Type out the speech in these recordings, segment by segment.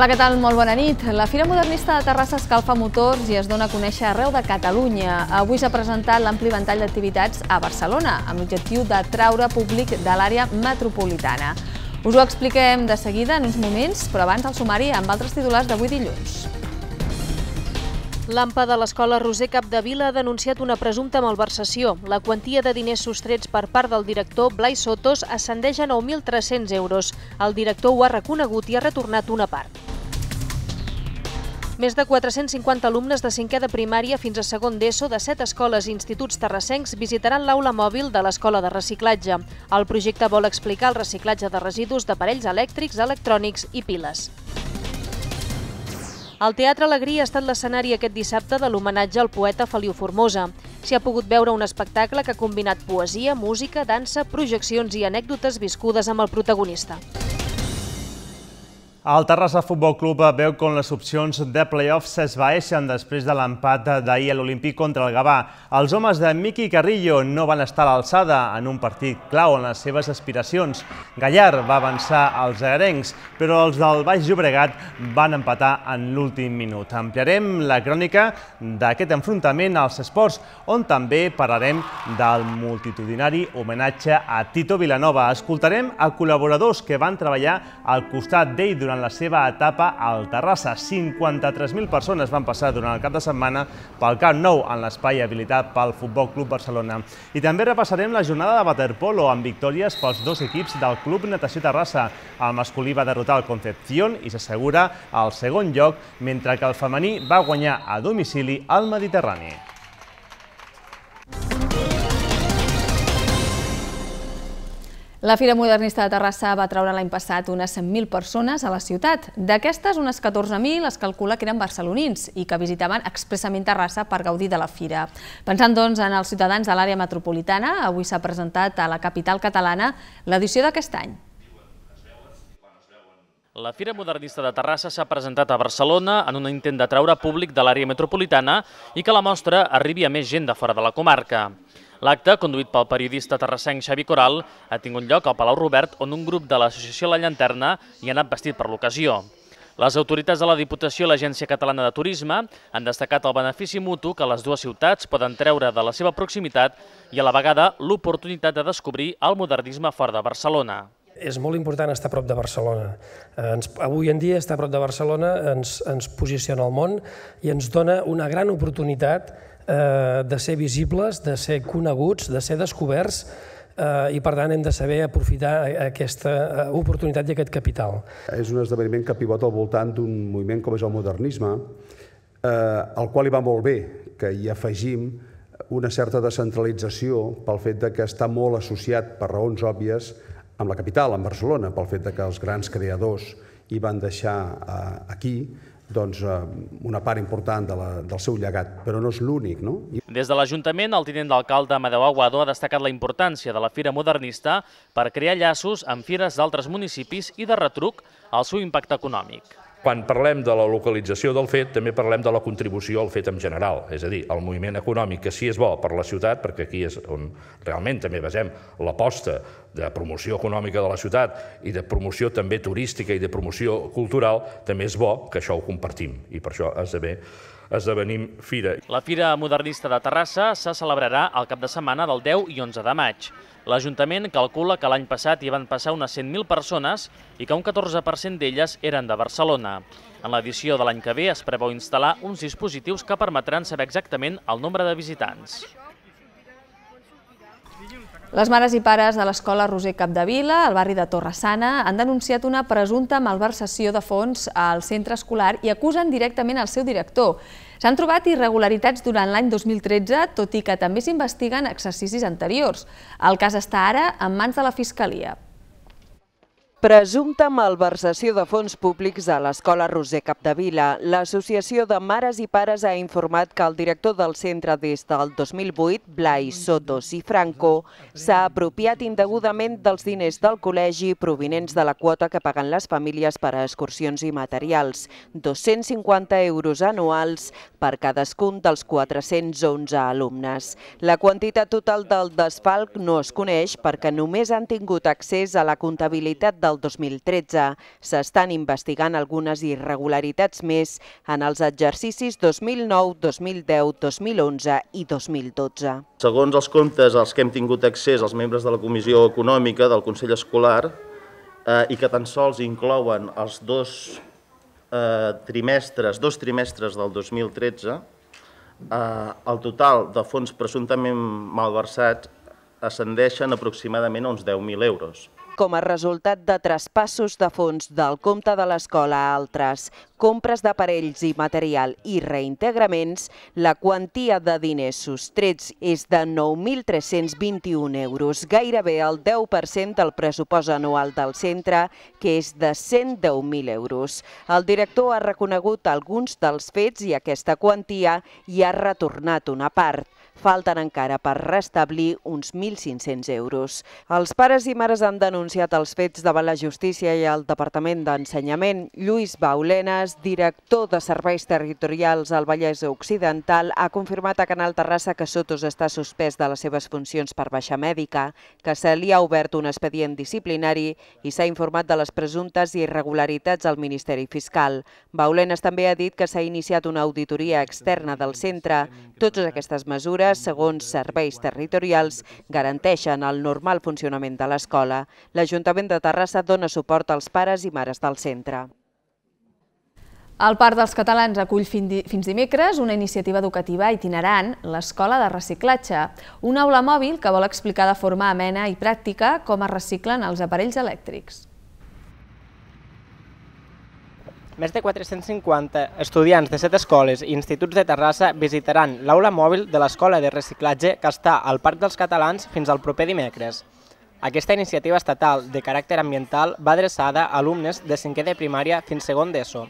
Hola, què tal? Molt bona nit. La Fira Modernista de Terrassa escalfa motors i es dona a conèixer arreu de Catalunya. Avui s'ha presentat l'ampli ventall d'activitats a Barcelona, amb l'objectiu de traure públic de l'àrea metropolitana. Us ho expliquem de seguida en uns moments, però abans el sumari amb altres titulars d'avui dilluns. L'AMPA de l'Escola Roser Capdevila ha denunciat una presumpta malversació. La quantia de diners sostrets per part del director Blai Sotos ascendeix a 9.300 euros. El director ho ha reconegut i ha retornat una part. Més de 450 alumnes de 5 de primària fins a segon d'ESO de 7 escoles i instituts terrassencs visitaran l'aula mòbil de l'Escola de Reciclatge. El projecte vol explicar el reciclatge de residus d'aparells elèctrics, electrònics i piles. El Teatre Alegria ha estat l'escenari aquest dissabte de l'homenatge al poeta Feliu Formosa. S'hi ha pogut veure un espectacle que ha combinat poesia, música, dansa, projeccions i anècdotes viscudes amb el protagonista. El Terrassa Futbol Club veu com les opcions de play-off s'esvaeixen després de l'empat d'ahir a l'Olimpí contra el Gavà. Els homes de Miqui Carrillo no van estar a l'alçada en un partit clau en les seves aspiracions. Gallar va avançar als agarencs, però els del Baix Llobregat van empatar en l'últim minut. Ampliarem la crònica d'aquest enfrontament als esports, on també parlarem del multitudinari homenatge a Tito Vilanova. Escoltarem a col·laboradors que van treballar al costat d'ell durant durant la seva etapa al Terrassa. 53.000 persones van passar durant el cap de setmana pel Camp Nou, en l'espai habilitat pel Futbol Club Barcelona. I també repassarem la jornada de waterpolo amb victòries pels dos equips del Club Natació Terrassa. El masculí va derrotar el Concepción i s'assegura el segon lloc, mentre que el femení va guanyar a domicili al Mediterrani. La Fira Modernista de Terrassa va traure l'any passat unes 100.000 persones a la ciutat. D'aquestes, unes 14.000 es calcula que eren barcelonins i que visitaven expressament Terrassa per gaudir de la Fira. Pensant, doncs, en els ciutadans de l'àrea metropolitana, avui s'ha presentat a la capital catalana l'edició d'aquest any. La Fira Modernista de Terrassa s'ha presentat a Barcelona en un intent de traure públic de l'àrea metropolitana i que la mostra arribi a més gent de fora de la comarca. L'acte, conduït pel periodista terrassenc Xavi Coral, ha tingut lloc al Palau Robert, on un grup de l'associació La Llanterna hi ha anat vestit per l'ocasió. Les autoritats de la Diputació i l'Agència Catalana de Turisme han destacat el benefici mutu que les dues ciutats poden treure de la seva proximitat i a la vegada l'oportunitat de descobrir el modernisme fora de Barcelona és molt important estar a prop de Barcelona. Eh, ens, avui en dia estar a prop de Barcelona ens, ens posiciona al món i ens dona una gran oportunitat Eh, de ser visibles, de ser coneguts, de ser descoberts, eh, i per tant hem de saber aprofitar aquesta eh, oportunitat i aquest capital. És un esdeveniment que pivota al voltant d'un moviment com és el modernisme, eh, al qual hi va molt bé que hi afegim una certa descentralització pel fet de que està molt associat, per raons òbvies, amb la capital, amb Barcelona, pel fet de que els grans creadors hi van deixar eh, aquí, doncs, eh, una part important de la, del seu llegat, però no és l'únic. No? Des de l'Ajuntament, el tinent d'alcalde Amadeu Aguado ha destacat la importància de la Fira Modernista per crear llaços amb fires d'altres municipis i de retruc al seu impacte econòmic. Quan parlem de la localització del fet, també parlem de la contribució al fet en general, és a dir, el moviment econòmic, que sí és bo per la ciutat, perquè aquí és on realment també basem l'aposta de promoció econòmica de la ciutat i de promoció també turística i de promoció cultural, també és bo que això ho compartim i per això esdevé esdevenim fira. La Fira Modernista de Terrassa se celebrarà el cap de setmana del 10 i 11 de maig. L'Ajuntament calcula que l'any passat hi van passar unes 100.000 persones i que un 14% d'elles eren de Barcelona. En l'edició de l'any que ve es preveu instal·lar uns dispositius que permetran saber exactament el nombre de visitants. Les mares i pares de l'escola Roser Capdevila, al barri de Torresana, han denunciat una presumpta malversació de fons al centre escolar i acusen directament al seu director. S'han trobat irregularitats durant l'any 2013, tot i que també s'investiguen exercicis anteriors. El cas està ara en mans de la Fiscalia. Presumpta malversació de fons públics a l'escola Roser Capdevila. L'Associació de Mares i Pares ha informat que el director del centre des del 2008, Blai Sotos i Franco, s'ha apropiat indegudament dels diners del col·legi provinents de la quota que paguen les famílies per a excursions i materials, 250 euros anuals per cadascun dels 411 alumnes. La quantitat total del desfalc no es coneix perquè només han tingut accés a la comptabilitat del del 2013. S'estan investigant algunes irregularitats més en els exercicis 2009, 2010, 2011 i 2012. Segons els comptes als que hem tingut accés els membres de la Comissió Econòmica del Consell Escolar eh, i que tan sols inclouen els dos eh, trimestres, dos trimestres del 2013, eh, el total de fons presumptament malversats ascendeixen aproximadament a uns 10.000 euros com a resultat de traspassos de fons del compte de l'escola a altres, compres d'aparells i material i reintegraments, la quantia de diners sostrets és de 9.321 euros, gairebé el 10% del pressupost anual del centre, que és de 110.000 euros. El director ha reconegut alguns dels fets i aquesta quantia hi ha retornat una part falten encara per restablir uns 1.500 euros. Els pares i mares han denunciat els fets davant la justícia i el Departament d'Ensenyament. Lluís Baulenes, director de Serveis Territorials al Vallès Occidental, ha confirmat a Canal Terrassa que Sotos està suspès de les seves funcions per baixa mèdica, que se li ha obert un expedient disciplinari i s'ha informat de les presumptes irregularitats al Ministeri Fiscal. Baulenes també ha dit que s'ha iniciat una auditoria externa del centre. Totes aquestes mesures mesures, segons serveis territorials, garanteixen el normal funcionament de l'escola. L'Ajuntament de Terrassa dona suport als pares i mares del centre. El Parc dels Catalans acull fins dimecres una iniciativa educativa itinerant, l'Escola de Reciclatge, una aula mòbil que vol explicar de forma amena i pràctica com es reciclen els aparells elèctrics. Més de 450 estudiants de set escoles i instituts de Terrassa visitaran l'aula mòbil de l'Escola de Reciclatge que està al Parc dels Catalans fins al proper dimecres. Aquesta iniciativa estatal de caràcter ambiental va adreçada a alumnes de 5è de primària fins segon d'ESO.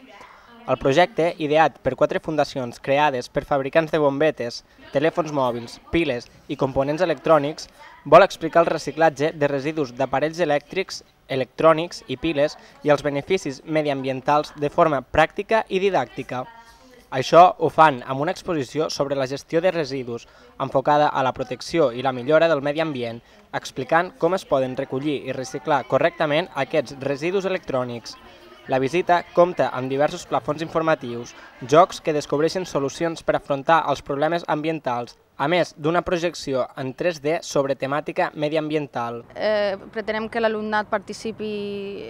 El projecte, ideat per quatre fundacions creades per fabricants de bombetes, telèfons mòbils, piles i components electrònics, vol explicar el reciclatge de residus d'aparells elèctrics, electrònics i piles i els beneficis mediambientals de forma pràctica i didàctica. Això ho fan amb una exposició sobre la gestió de residus, enfocada a la protecció i la millora del medi ambient, explicant com es poden recollir i reciclar correctament aquests residus electrònics. La visita compta amb diversos plafons informatius, jocs que descobreixen solucions per afrontar els problemes ambientals, a més d'una projecció en 3D sobre temàtica mediambiental. Eh, pretenem que l'alumnat participi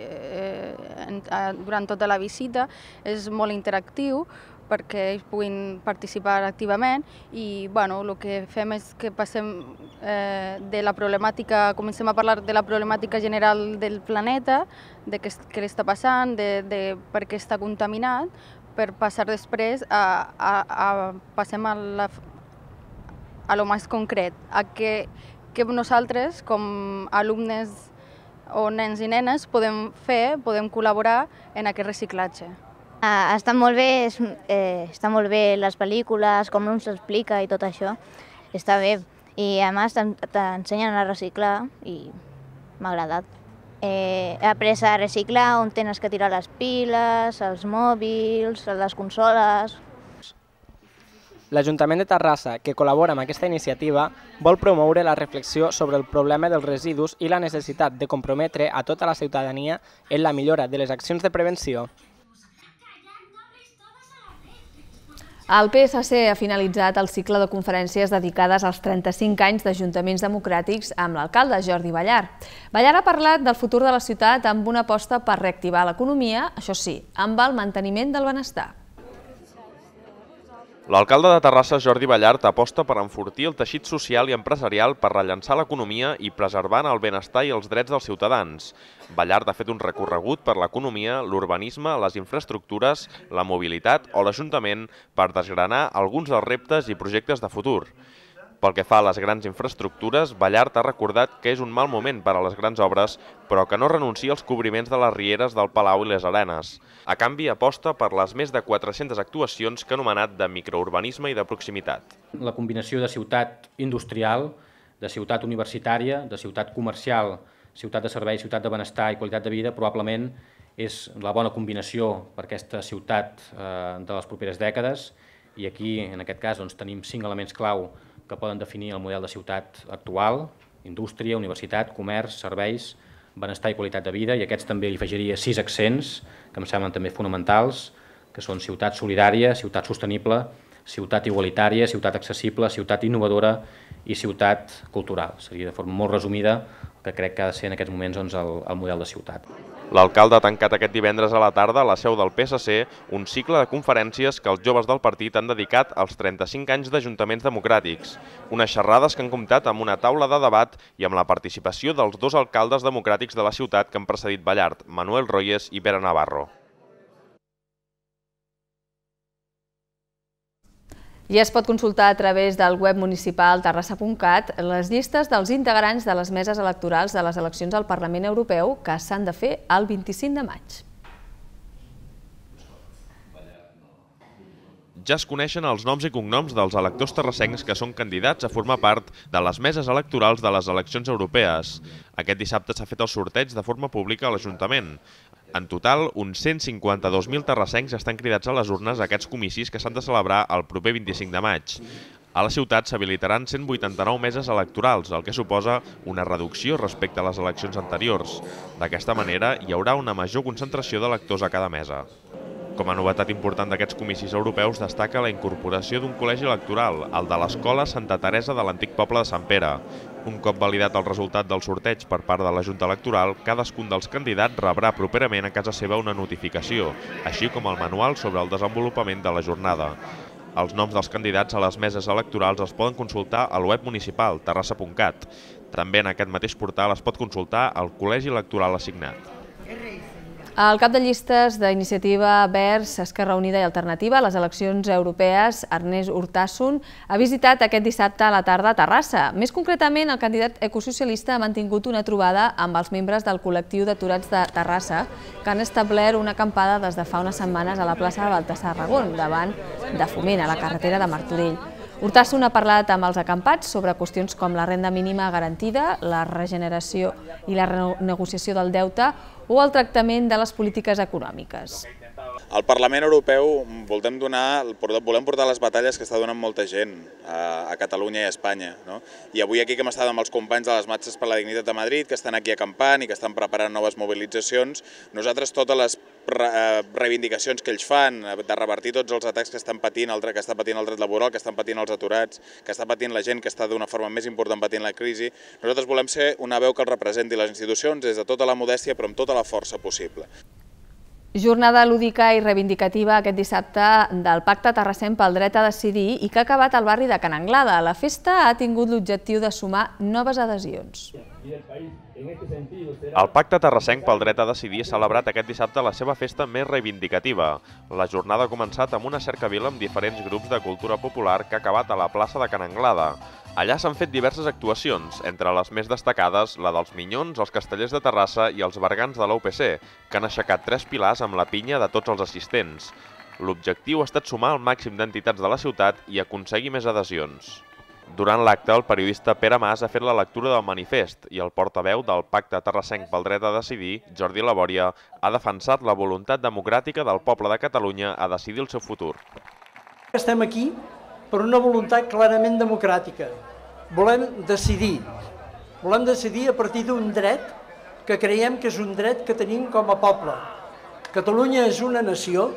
eh, en, durant tota la visita, és molt interactiu, perquè ells puguin participar activament i bueno, el que fem és que passem eh, de la problemàtica, comencem a parlar de la problemàtica general del planeta, de què, què li està passant, de, de per què està contaminat, per passar després a, a, a passem a la a lo més concret, a què, què nosaltres com alumnes o nens i nenes podem fer, podem col·laborar en aquest reciclatge. Uh, ah, estan molt bé, és, eh, està molt bé les pel·lícules, com ens explica i tot això. Està bé. I a més t'ensenyen a reciclar i m'ha agradat. Eh, he après a reciclar on tens que tirar les piles, els mòbils, les consoles... L'Ajuntament de Terrassa, que col·labora amb aquesta iniciativa, vol promoure la reflexió sobre el problema dels residus i la necessitat de comprometre a tota la ciutadania en la millora de les accions de prevenció. El PSC ha finalitzat el cicle de conferències dedicades als 35 anys d'Ajuntaments Democràtics amb l'alcalde Jordi Ballar. Ballar ha parlat del futur de la ciutat amb una aposta per reactivar l'economia, això sí, amb el manteniment del benestar. L'alcalde de Terrassa, Jordi Ballart, aposta per enfortir el teixit social i empresarial per rellençar l'economia i preservant el benestar i els drets dels ciutadans. Ballart ha fet un recorregut per l'economia, l'urbanisme, les infraestructures, la mobilitat o l'Ajuntament per desgranar alguns dels reptes i projectes de futur. Pel que fa a les grans infraestructures, Ballart ha recordat que és un mal moment per a les grans obres, però que no renuncia als cobriments de les rieres del Palau i les Arenes. A canvi, aposta per les més de 400 actuacions que ha anomenat de microurbanisme i de proximitat. La combinació de ciutat industrial, de ciutat universitària, de ciutat comercial, ciutat de servei, ciutat de benestar i qualitat de vida, probablement és la bona combinació per aquesta ciutat eh, de les properes dècades i aquí, en aquest cas, doncs, tenim cinc elements clau que poden definir el model de ciutat actual, indústria, universitat, comerç, serveis, benestar i qualitat de vida, i aquests també hi afegiria sis accents, que em semblen també fonamentals, que són ciutat solidària, ciutat sostenible, ciutat igualitària, ciutat accessible, ciutat innovadora i ciutat cultural. Seria de forma molt resumida que crec que ha de ser en aquests moments doncs, el, el model de ciutat. L'alcalde ha tancat aquest divendres a la tarda a la seu del PSC un cicle de conferències que els joves del partit han dedicat als 35 anys d'ajuntaments democràtics. Unes xerrades que han comptat amb una taula de debat i amb la participació dels dos alcaldes democràtics de la ciutat que han precedit Ballart, Manuel Royes i Pere Navarro. I es pot consultar a través del web municipal terrassa.cat les llistes dels integrants de les meses electorals de les eleccions al Parlament Europeu que s'han de fer el 25 de maig. Ja es coneixen els noms i cognoms dels electors terrassencs que són candidats a formar part de les meses electorals de les eleccions europees. Aquest dissabte s'ha fet el sorteig de forma pública a l'Ajuntament. En total, uns 152.000 terrassencs estan cridats a les urnes a aquests comicis que s'han de celebrar el proper 25 de maig. A la ciutat s'habilitaran 189 meses electorals, el que suposa una reducció respecte a les eleccions anteriors. D'aquesta manera, hi haurà una major concentració d'electors a cada mesa. Com a novetat important d'aquests comicis europeus destaca la incorporació d'un col·legi electoral, el de l'Escola Santa Teresa de l'antic poble de Sant Pere. Un cop validat el resultat del sorteig per part de la Junta Electoral, cadascun dels candidats rebrà properament a casa seva una notificació, així com el manual sobre el desenvolupament de la jornada. Els noms dels candidats a les meses electorals es poden consultar al web municipal terrassa.cat. També en aquest mateix portal es pot consultar el col·legi electoral assignat. El cap de llistes d'Iniciativa Verds, Esquerra Unida i Alternativa a les eleccions europees, Ernest Hurtasson, ha visitat aquest dissabte a la tarda a Terrassa. Més concretament, el candidat ecosocialista ha mantingut una trobada amb els membres del col·lectiu d'aturats de Terrassa, que han establert una acampada des de fa unes setmanes a la plaça de Baltasar Ragón, davant de Foment, a la carretera de Martorell. Hurtasson ha parlat amb els acampats sobre qüestions com la renda mínima garantida, la regeneració i la renegociació del deute o el tractament de les polítiques econòmiques. Al Parlament Europeu volem, donar, volem portar les batalles que està donant molta gent a, a Catalunya i a Espanya. No? I avui aquí que hem estat amb els companys de les Matxes per la Dignitat de Madrid, que estan aquí acampant i que estan preparant noves mobilitzacions, nosaltres totes les eh, reivindicacions que ells fan, eh, de revertir tots els atacs que estan patint, el, que està patint el dret laboral, que estan patint els aturats, que està patint la gent que està d'una forma més important patint la crisi. Nosaltres volem ser una veu que els representi les institucions des de tota la modèstia però amb tota la força possible. Jornada lúdica i reivindicativa aquest dissabte del Pacte Terrassent pel dret a decidir i que ha acabat al barri de Can Anglada. La festa ha tingut l'objectiu de sumar noves adhesions. El Pacte Terrassenc pel dret a decidir ha celebrat aquest dissabte la seva festa més reivindicativa. La jornada ha començat amb una cercavila amb diferents grups de cultura popular que ha acabat a la plaça de Can Anglada. Allà s'han fet diverses actuacions, entre les més destacades la dels Minyons, els Castellers de Terrassa i els Bergans de l'OPC, que han aixecat tres pilars amb la pinya de tots els assistents. L'objectiu ha estat sumar el màxim d'entitats de la ciutat i aconseguir més adhesions. Durant l'acte, el periodista Pere Mas ha fet la lectura del manifest i el portaveu del Pacte Terrassenc pel Dret a Decidir, Jordi Labòria, ha defensat la voluntat democràtica del poble de Catalunya a decidir el seu futur. Estem aquí per una voluntat clarament democràtica. Volem decidir, volem decidir a partir d'un dret que creiem que és un dret que tenim com a poble. Catalunya és una nació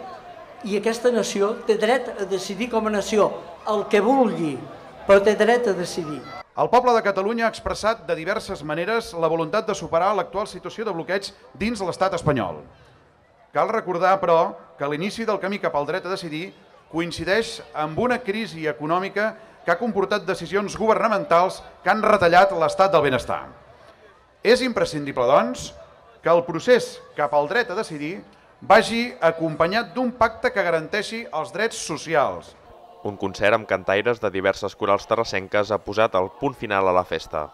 i aquesta nació té dret a decidir com a nació el que vulgui, però té dret a decidir. El poble de Catalunya ha expressat de diverses maneres la voluntat de superar l'actual situació de bloqueig dins l'estat espanyol. Cal recordar, però, que l'inici del camí cap al dret a decidir coincideix amb una crisi econòmica que ha comportat decisions governamentals que han retallat l'estat del benestar. És imprescindible, doncs, que el procés cap al dret a decidir vagi acompanyat d'un pacte que garanteixi els drets socials. Un concert amb cantaires de diverses corals terrassenques ha posat el punt final a la festa.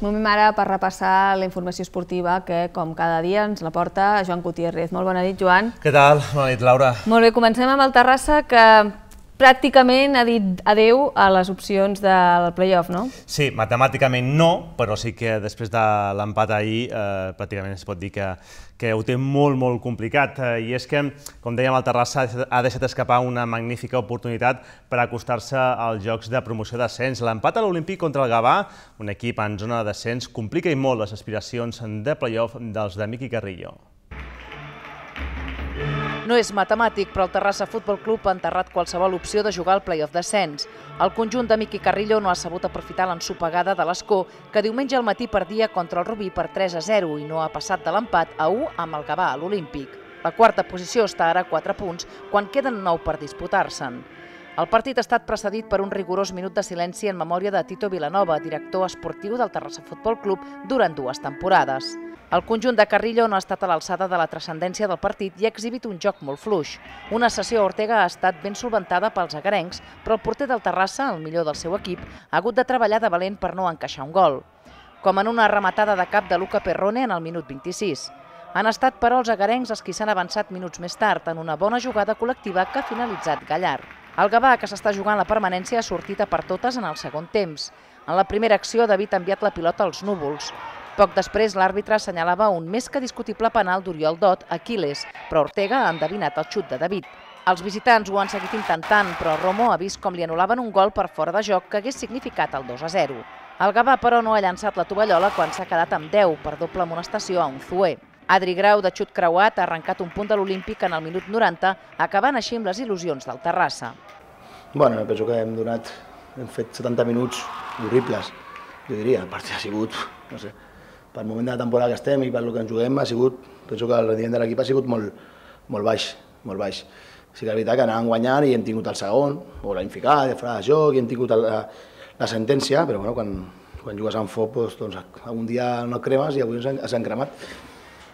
Moment ara per repassar la informació esportiva que, com cada dia, ens la porta Joan Gutiérrez. Molt bona nit, Joan. Què tal? Bona nit, Laura. Molt bé, comencem amb el Terrassa, que pràcticament ha dit adeu a les opcions del playoff, no? Sí, matemàticament no, però sí que després de l'empat ahir eh, pràcticament es pot dir que, que ho té molt, molt complicat. Eh, I és que, com dèiem, el Terrassa ha deixat escapar una magnífica oportunitat per acostar-se als jocs de promoció d'ascens. L'empat a l'Olimpíc contra el Gavà, un equip en zona de descens, complica i molt les aspiracions de playoff dels de Miqui Carrillo. No és matemàtic, però el Terrassa Futbol Club ha enterrat qualsevol opció de jugar al playoff Sens. El conjunt de Miqui Carrillo no ha sabut aprofitar l'ensopegada de l'Escó, que diumenge al matí perdia contra el Rubí per 3 a 0 i no ha passat de l'empat a 1 amb el Gavà a l'Olímpic. La quarta posició està ara a 4 punts, quan queden 9 per disputar-se'n. El partit ha estat precedit per un rigorós minut de silenci en memòria de Tito Vilanova, director esportiu del Terrassa Futbol Club, durant dues temporades. El conjunt de Carrillo no ha estat a l'alçada de la transcendència del partit i ha exhibit un joc molt fluix. Una sessió a Ortega ha estat ben solventada pels agarencs, però el porter del Terrassa, el millor del seu equip, ha hagut de treballar de valent per no encaixar un gol. Com en una rematada de cap de Luca Perrone en el minut 26. Han estat, però, els agarencs els qui s'han avançat minuts més tard en una bona jugada col·lectiva que ha finalitzat Gallar. El Gavà, que s'està jugant la permanència, ha sortit a per totes en el segon temps. En la primera acció, David ha enviat la pilota als núvols. Poc després, l'àrbitre assenyalava un més que discutible penal d'Oriol Dot a Quiles, però Ortega ha endevinat el xut de David. Els visitants ho han seguit intentant, però Romo ha vist com li anul·laven un gol per fora de joc que hagués significat el 2 a 0. El Gavà, però, no ha llançat la tovallola quan s'ha quedat amb 10 per doble amonestació a un Zué. Adri Grau, de xut creuat, ha arrencat un punt de l'Olímpic en el minut 90, acabant així amb les il·lusions del Terrassa. Bueno, penso que hem donat, hem fet 70 minuts horribles, jo diria, el partit ha sigut, no sé, pel moment de la temporada que estem i pel que ens juguem ha sigut, penso que el rendiment de l'equip ha sigut molt, molt baix, molt baix. Sí que és veritat que anàvem guanyant i hem tingut el segon, o l'hem ficat, de fora de joc, i hem tingut la, la sentència, però bueno, quan, quan jugues amb foc, doncs, doncs, algun dia no cremes i avui s'han cremat.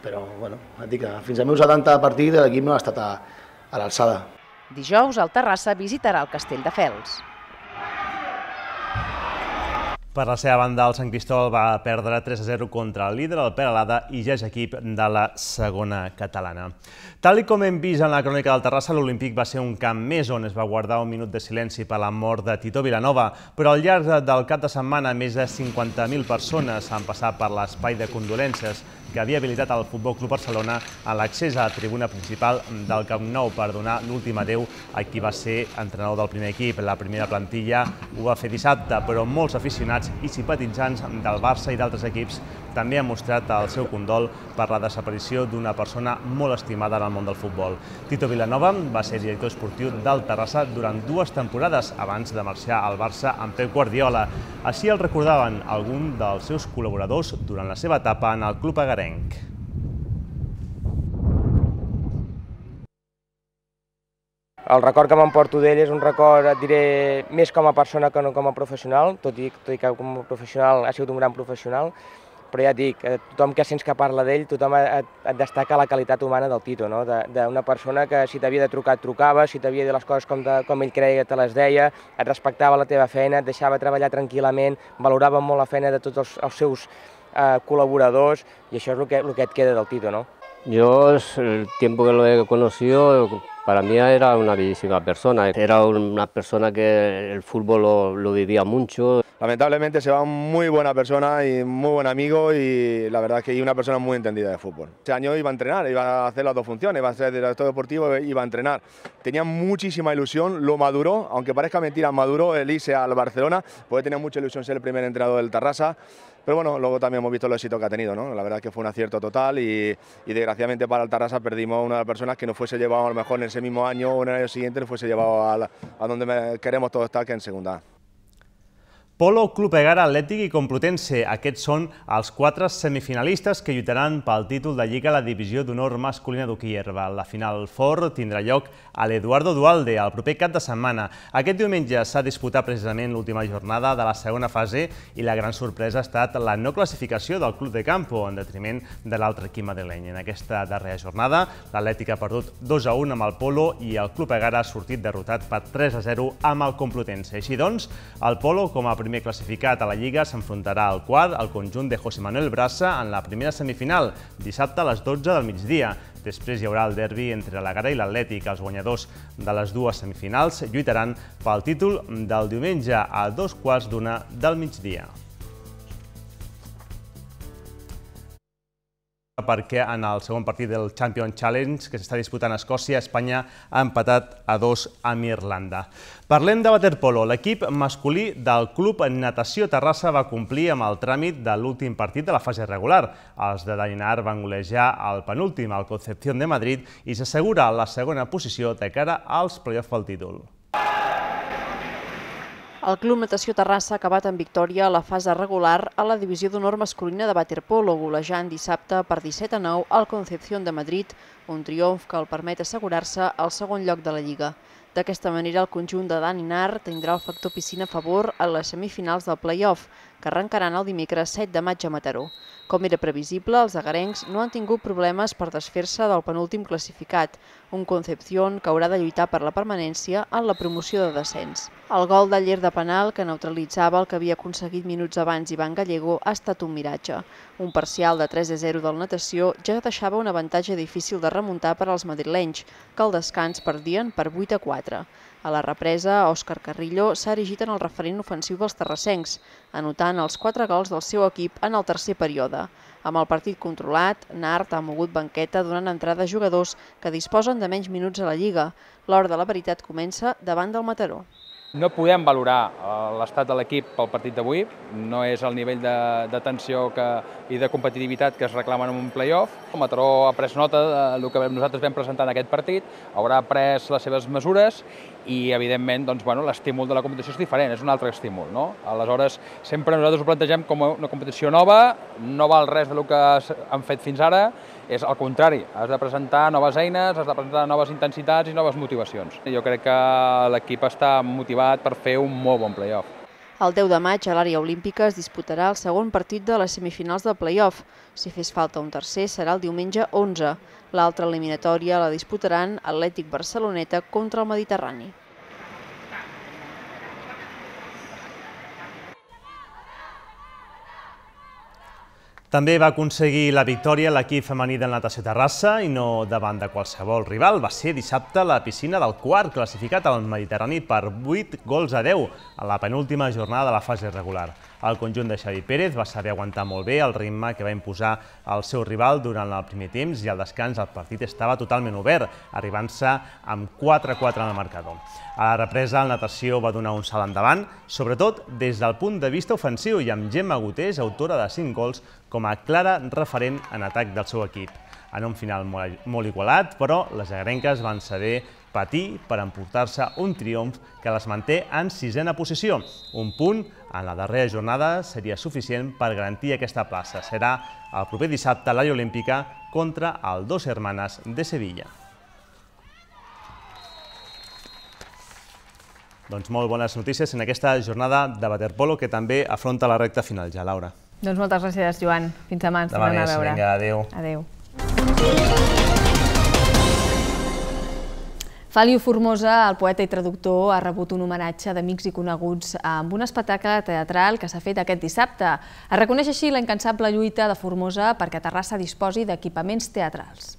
Però bueno, et dic que fins a meu 70 partit l'equip no ha estat a, a l'alçada. Dijous, el Terrassa visitarà el Castell de Fels. Per la seva banda, el Sant Cristol va perdre 3-0 contra el líder, el Peralada, i ja és equip de la segona catalana. Tal com hem vist en la crònica del Terrassa, l'Olímpic va ser un camp més on es va guardar un minut de silenci per la mort de Tito Vilanova, però al llarg del cap de setmana més de 50.000 persones han passat per l'espai de condolences que havia habilitat el Futbol Club Barcelona a l'accés a la tribuna principal del Camp Nou per donar l'últim adeu a qui va ser entrenador del primer equip. La primera plantilla ho va fer dissabte, però molts aficionats aficionats i simpatitzants del Barça i d'altres equips també han mostrat el seu condol per la desaparició d'una persona molt estimada en el món del futbol. Tito Vilanova va ser director esportiu del Terrassa durant dues temporades abans de marxar al Barça amb Pep Guardiola. Així el recordaven algun dels seus col·laboradors durant la seva etapa en el club agarenc. El record que m'emporto d'ell és un record, et diré, més com a persona que no com a professional, tot i, tot i que com a professional ha sigut un gran professional, però ja et dic, eh, tothom que sents que parla d'ell, tothom et, et destaca la qualitat humana del Tito, no? d'una persona que si t'havia de trucar, et trucava, si t'havia de dir les coses com, de, com ell creia, te les deia, et respectava la teva feina, et deixava treballar tranquil·lament, valorava molt la feina de tots els, els seus eh, col·laboradors, i això és el que, el que et queda del Tito, no? Yo, el tiempo que lo he conocido, Para mí era una bellísima persona, era una persona que el fútbol lo, lo vivía mucho lamentablemente se va muy buena persona y muy buen amigo y la verdad es que es una persona muy entendida de fútbol. Ese año iba a entrenar, iba a hacer las dos funciones, iba a ser director deportivo, iba a entrenar. Tenía muchísima ilusión, lo maduró, aunque parezca mentira, maduró el irse al Barcelona, puede tener mucha ilusión ser el primer entrenador del Tarrasa, pero bueno, luego también hemos visto el éxito que ha tenido, ¿no? La verdad que fue un acierto total y, desgraciadamente para el Tarrasa perdimos una de las personas que nos fuese llevado a lo mejor en ese mismo año o en el año siguiente, nos fuese llevado a, a donde queremos todos estar, que en segunda. Polo, Club Egar Atlètic i Complutense. Aquests són els quatre semifinalistes que lluitaran pel títol de Lliga a la divisió d'honor masculina d'Uquierba. La final fort tindrà lloc a l'Eduardo Dualde el proper cap de setmana. Aquest diumenge s'ha disputat precisament l'última jornada de la segona fase i la gran sorpresa ha estat la no classificació del Club de Campo en detriment de l'altre equip madrileny. En aquesta darrera jornada, l'Atlètic ha perdut 2 a 1 amb el Polo i el Club Egar ha sortit derrotat per 3 a 0 amb el Complutense. Així doncs, el Polo, com a primer classificat a la Lliga s'enfrontarà al quart, al conjunt de José Manuel Brassa, en la primera semifinal, dissabte a les 12 del migdia. Després hi haurà el derbi entre la Gara i l'Atlètic. Els guanyadors de les dues semifinals lluitaran pel títol del diumenge a dos quarts d'una del migdia. perquè en el segon partit del Champion Challenge que s'està disputant a Escòcia, Espanya ha empatat a dos amb Irlanda. Parlem de waterpolo. L'equip masculí del Club Natació Terrassa va complir amb el tràmit de l'últim partit de la fase regular. Els de Dainar van golejar el penúltim al Concepción de Madrid i s'assegura la segona posició de cara als play-off pel títol. El Club Natació Terrassa ha acabat amb victòria a la fase regular a la divisió d'honor masculina de waterpolo, golejant dissabte per 17 a 9 al Concepción de Madrid, un triomf que el permet assegurar-se al segon lloc de la Lliga. D'aquesta manera, el conjunt de Dan Nar tindrà el factor piscina a favor a les semifinals del play-off, que arrencaran el dimecres 7 de maig a Mataró. Com era previsible, els agarencs no han tingut problemes per desfer-se del penúltim classificat, un Concepción que haurà de lluitar per la permanència en la promoció de descens. El gol de de penal, que neutralitzava el que havia aconseguit minuts abans Ivan Gallego, ha estat un miratge. Un parcial de 3-0 a del natació ja deixava un avantatge difícil de remuntar per als madrilenys, que al descans perdien per 8-4. a a la represa, Òscar Carrillo s'ha erigit en el referent ofensiu dels terrassencs, anotant els quatre gols del seu equip en el tercer període. Amb el partit controlat, Nart ha mogut banqueta donant entrada a jugadors que disposen de menys minuts a la Lliga. L'hora de la veritat comença davant del Mataró. No podem valorar eh, l'estat de l'equip pel partit d'avui, no és el nivell de, de tensió que, i de competitivitat que es reclamen en un play-off. El Mataró ha pres nota del que nosaltres vam presentar en aquest partit, haurà pres les seves mesures i evidentment doncs, bueno, l'estímul de la competició és diferent, és un altre estímul. No? Aleshores, sempre nosaltres ho plantegem com una competició nova, no val res del que han fet fins ara, és al contrari, has de presentar noves eines, has de presentar noves intensitats i noves motivacions. Jo crec que l'equip està motivat per fer un molt bon playoff. El 10 de maig a l'àrea olímpica es disputarà el segon partit de les semifinals de playoff. Si fes falta un tercer serà el diumenge 11. L'altra eliminatòria la disputaran Atlètic Barceloneta contra el Mediterrani. També va aconseguir la victòria l'equip femení de natació Terrassa i no davant de qualsevol rival. Va ser dissabte la piscina del quart classificat al Mediterrani per 8 gols a 10 a la penúltima jornada de la fase regular. El conjunt de Xavi Pérez va saber aguantar molt bé el ritme que va imposar el seu rival durant el primer temps i al descans el partit estava totalment obert, arribant-se amb 4-4 en el marcador. A la represa, el natació va donar un salt endavant, sobretot des del punt de vista ofensiu i amb Gemma Gutés, autora de 5 gols, com a clara referent en atac del seu equip. En un final molt, molt igualat, però les agrenques van saber patir per emportar-se un triomf que les manté en sisena posició. Un punt en la darrera jornada seria suficient per garantir aquesta plaça. Serà el proper dissabte a Olímpica contra el Dos Hermanes de Sevilla. Doncs molt bones notícies en aquesta jornada de waterpolo que també afronta la recta final ja, Laura. Doncs moltes gràcies, Joan. Fins demà, ens tornem a veure. Vinga, adéu. Adéu. Fàlio Formosa, el poeta i traductor, ha rebut un homenatge d'amics i coneguts amb un espectacle teatral que s'ha fet aquest dissabte. Es reconeix així incansable lluita de Formosa perquè Terrassa disposi d'equipaments teatrals.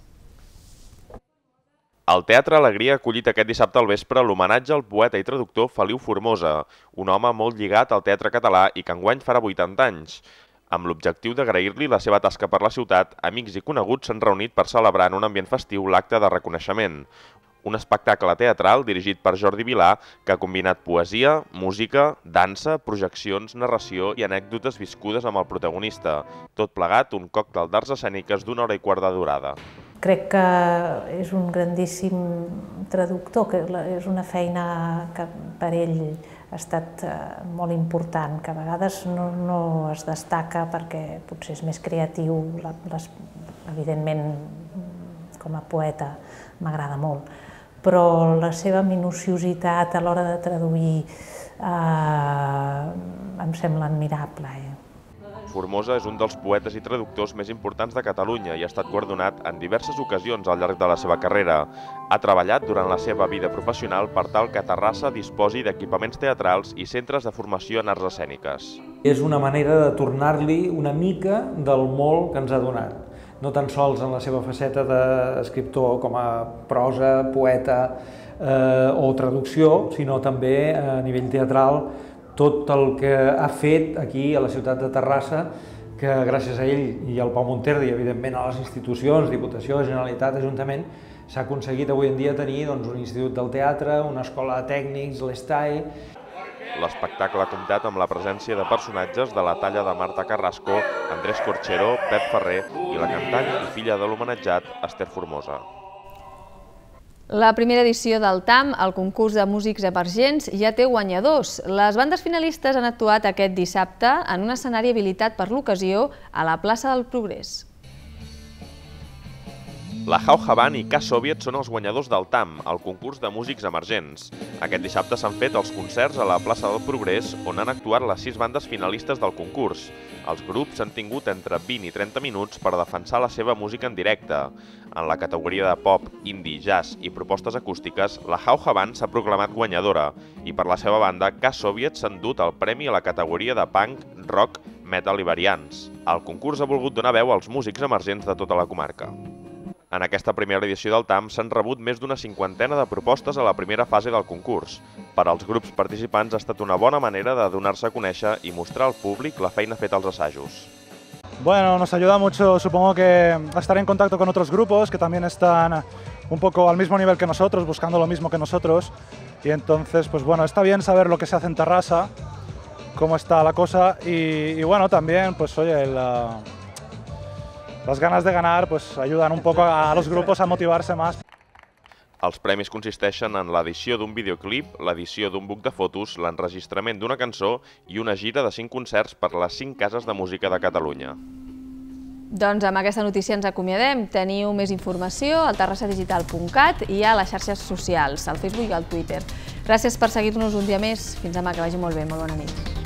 El Teatre Alegria ha acollit aquest dissabte al vespre l'homenatge al poeta i traductor Feliu Formosa, un home molt lligat al teatre català i que enguany farà 80 anys. Amb l'objectiu d'agrair-li la seva tasca per la ciutat, amics i coneguts s'han reunit per celebrar en un ambient festiu l'acte de reconeixement un espectacle teatral dirigit per Jordi Vilà que ha combinat poesia, música, dansa, projeccions, narració i anècdotes viscudes amb el protagonista. Tot plegat, un còctel d'arts escèniques d'una hora i quart de durada. Crec que és un grandíssim traductor, que és una feina que per ell ha estat eh, molt important, que a vegades no, no es destaca perquè potser és més creatiu, les, evidentment com a poeta m'agrada molt, però la seva minuciositat a l'hora de traduir eh, em sembla admirable. Eh? Formosa és un dels poetes i traductors més importants de Catalunya i ha estat guardonat en diverses ocasions al llarg de la seva carrera. Ha treballat durant la seva vida professional per tal que Terrassa disposi d'equipaments teatrals i centres de formació en arts escèniques. És una manera de tornar-li una mica del molt que ens ha donat no tan sols en la seva faceta d'escriptor com a prosa, poeta eh, o traducció, sinó també a nivell teatral tot el que ha fet aquí a la ciutat de Terrassa que gràcies a ell i al Pau Monterde i evidentment a les institucions, Diputació, Generalitat, Ajuntament, s'ha aconseguit avui en dia tenir doncs, un institut del teatre, una escola de tècnics, l'Estai, L'espectacle ha comptat amb la presència de personatges de la talla de Marta Carrasco, Andrés Corchero, Pep Ferrer i la cantant i filla de l'homenatjat Esther Formosa. La primera edició del TAM, el concurs de músics emergents, ja té guanyadors. Les bandes finalistes han actuat aquest dissabte en un escenari habilitat per l'ocasió a la plaça del Progrés. La How Havan i K-Soviet són els guanyadors del TAM, el concurs de músics emergents. Aquest dissabte s'han fet els concerts a la plaça del Progrés, on han actuat les sis bandes finalistes del concurs. Els grups han tingut entre 20 i 30 minuts per defensar la seva música en directe. En la categoria de pop, indie, jazz i propostes acústiques, la How Havan s'ha proclamat guanyadora i per la seva banda, K-Soviet s'ha endut el premi a la categoria de punk, rock, metal i variants. El concurs ha volgut donar veu als músics emergents de tota la comarca. En aquesta primera edició del TAM s'han rebut més d'una cinquantena de propostes a la primera fase del concurs. Per als grups participants ha estat una bona manera de donar-se a conèixer i mostrar al públic la feina feta als assajos. Bueno, nos ayuda mucho, supongo que estar en contacto con otros grupos que también están un poco al mismo nivel que nosotros, buscando lo mismo que nosotros. Y entonces, pues bueno, está bien saber lo que se hace en Terrassa, cómo está la cosa y, y bueno, también, pues oye, la, les ganes de ganar pues, doncs, ayudan un poc a los grupos a motivar-se més. Els premis consisteixen en l'edició d'un videoclip, l'edició d'un buc de fotos, l'enregistrament d'una cançó i una gira de 5 concerts per les 5 cases de música de Catalunya. Doncs amb aquesta notícia ens acomiadem. Teniu més informació al terrassadigital.cat i a les xarxes socials, al Facebook i al Twitter. Gràcies per seguir-nos un dia més. Fins demà, que vagi molt bé. Molt bona nit.